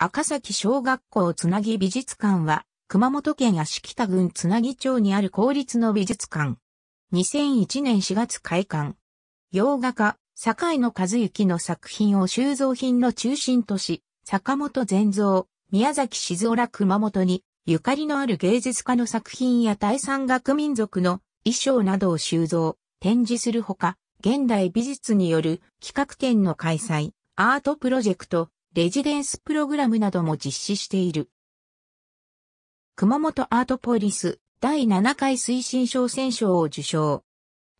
赤崎小学校つなぎ美術館は、熊本県足北郡つなぎ町にある公立の美術館。2001年4月開館。洋画家、坂野和幸の作品を収蔵品の中心とし、坂本善造、宮崎静雄ら熊本に、ゆかりのある芸術家の作品や第三学民族の衣装などを収蔵、展示するほか、現代美術による企画展の開催、アートプロジェクト、レジデンスプログラムなども実施している。熊本アートポリス第7回推進賞選賞を受賞。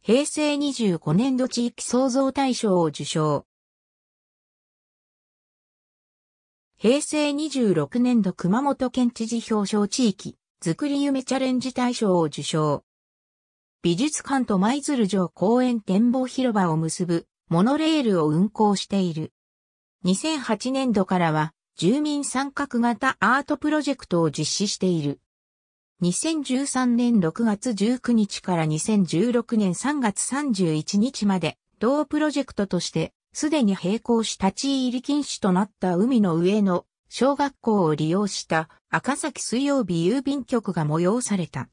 平成25年度地域創造大賞を受賞。平成26年度熊本県知事表彰地域づくり夢チャレンジ大賞を受賞。美術館と舞鶴城公園展望広場を結ぶモノレールを運行している。2008年度からは住民参画型アートプロジェクトを実施している。2013年6月19日から2016年3月31日まで同プロジェクトとしてすでに並行し立ち入り禁止となった海の上の小学校を利用した赤崎水曜日郵便局が催された。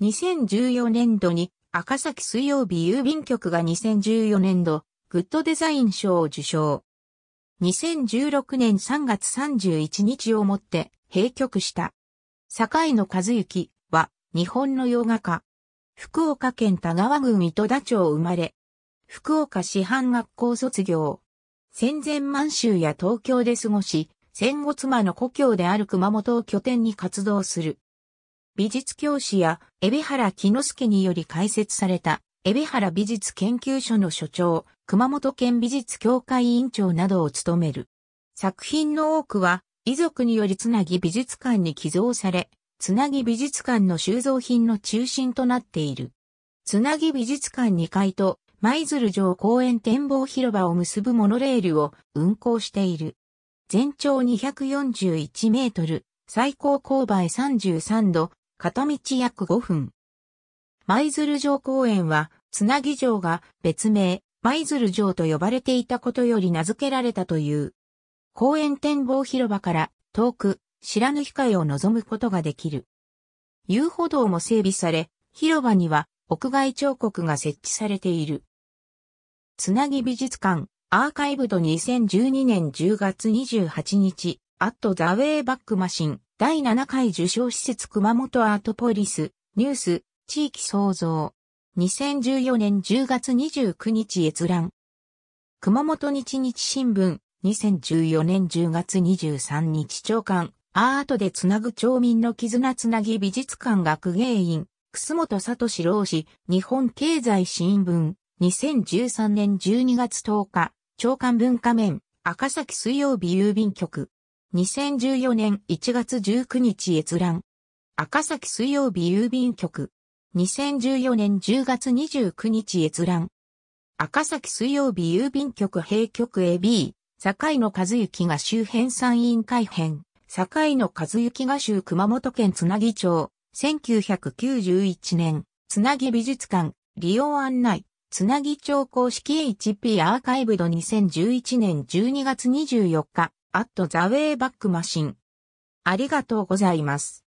2014年度に赤崎水曜日郵便局が2014年度グッドデザイン賞を受賞。2016年3月31日をもって閉局した。坂井の和幸は日本の洋画家。福岡県田川郡糸田町生まれ。福岡師範学校卒業。戦前満州や東京で過ごし、戦後妻の故郷である熊本を拠点に活動する。美術教師や海老原木之助により開設された海老原美術研究所の所長、熊本県美術協会委員長などを務める。作品の多くは、遺族によりつなぎ美術館に寄贈され、つなぎ美術館の収蔵品の中心となっている。つなぎ美術館2階と舞鶴城公園展望広場を結ぶモノレールを運行している。全長241メートル、最高勾配33度、片道約5分。舞鶴城公園は、つなぎ城が別名、舞鶴城と呼ばれていたことより名付けられたという。公園展望広場から遠く、白控海を望むことができる。遊歩道も整備され、広場には屋外彫刻が設置されている。つなぎ美術館、アーカイブド2012年10月28日、アットザウェイバックマシン、第7回受賞施設熊本アートポリス、ニュース、地域創造。2014年10月29日閲覧。熊本日日新聞。2014年10月23日長官。アートでつなぐ町民の絆つなぎ美術館学芸員。楠本聡郎氏。日本経済新聞。2013年12月10日。長官文化面。赤崎水曜日郵便局。2014年1月19日閲覧。赤崎水曜日郵便局。2014年10月29日閲覧。赤崎水曜日郵便局閉局 AB、堺野和幸が周辺参院改編、堺野和幸が州熊本県津なぎ町、1991年、津なぎ美術館、利用案内、津なぎ町公式 HP アーカイブド2011年12月24日、アットザウェイバックマシン。ありがとうございます。